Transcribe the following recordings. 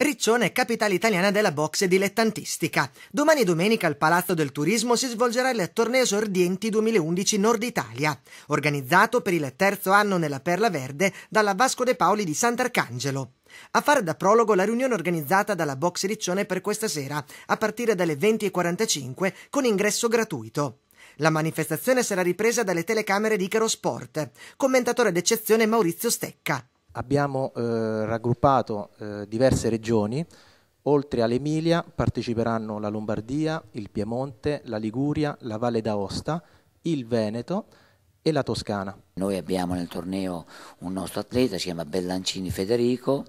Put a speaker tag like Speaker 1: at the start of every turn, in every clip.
Speaker 1: Riccione è capitale italiana della boxe dilettantistica. Domani domenica al Palazzo del Turismo si svolgerà il torneo Sordienti 2011 Nord Italia, organizzato per il terzo anno nella Perla Verde dalla Vasco de Paoli di Sant'Arcangelo. A fare da prologo la riunione organizzata dalla Box Riccione per questa sera, a partire dalle 20.45 con ingresso gratuito. La manifestazione sarà ripresa dalle telecamere di Icaro Sport, commentatore d'eccezione Maurizio Stecca abbiamo eh, raggruppato eh, diverse regioni, oltre all'Emilia parteciperanno la Lombardia, il
Speaker 2: Piemonte, la Liguria, la Valle d'Aosta, il Veneto e la Toscana. Noi abbiamo nel torneo un nostro atleta, si chiama Bellancini Federico,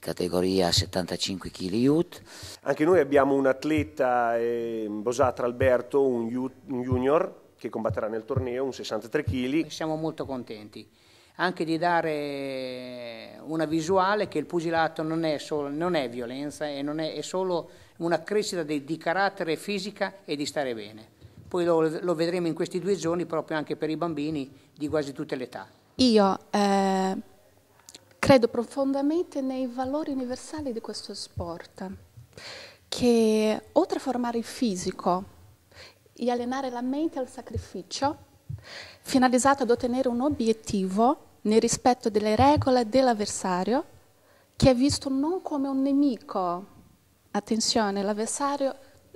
Speaker 2: categoria 75 kg youth.
Speaker 3: Anche noi abbiamo un atleta, eh, Bosatra Alberto, un, youth, un junior che combatterà nel torneo, un 63 kg. Siamo molto contenti
Speaker 2: anche di dare una visuale che il pugilato non è, solo, non è violenza, e non è, è solo una crescita di, di, carattere fisica e di stare bene. Poi lo, lo, vedremo in questi due giorni proprio anche per i bambini di quasi tutte le età.
Speaker 4: Io eh, credo profondamente nei valori universali di questo sport, che oltre a formare il fisico e allenare la mente al sacrificio, finalizzato ad ottenere un obiettivo nel rispetto delle regole dell'avversario, che è visto non come un nemico. Attenzione, l'avversario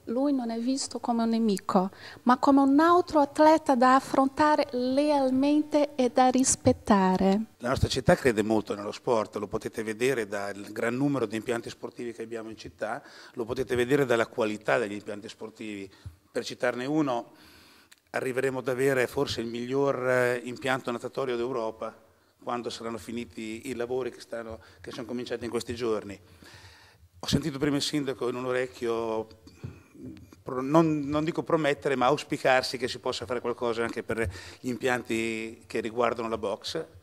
Speaker 4: lui non è visto come un nemico, ma come un altro atleta da affrontare lealmente e da rispettare.
Speaker 3: La nostra città crede molto nello sport, lo potete vedere dal gran numero di impianti sportivi che abbiamo in città, lo potete vedere dalla qualità degli impianti sportivi. Per citarne uno, arriveremo ad avere forse il miglior eh, impianto natatorio d'Europa quando saranno finiti i lavori che, stanno, che sono cominciati in questi giorni. Ho sentito prima il sindaco in un orecchio non, non, dico promettere, ma auspicarsi che si possa fare qualcosa anche per gli impianti che riguardano la box.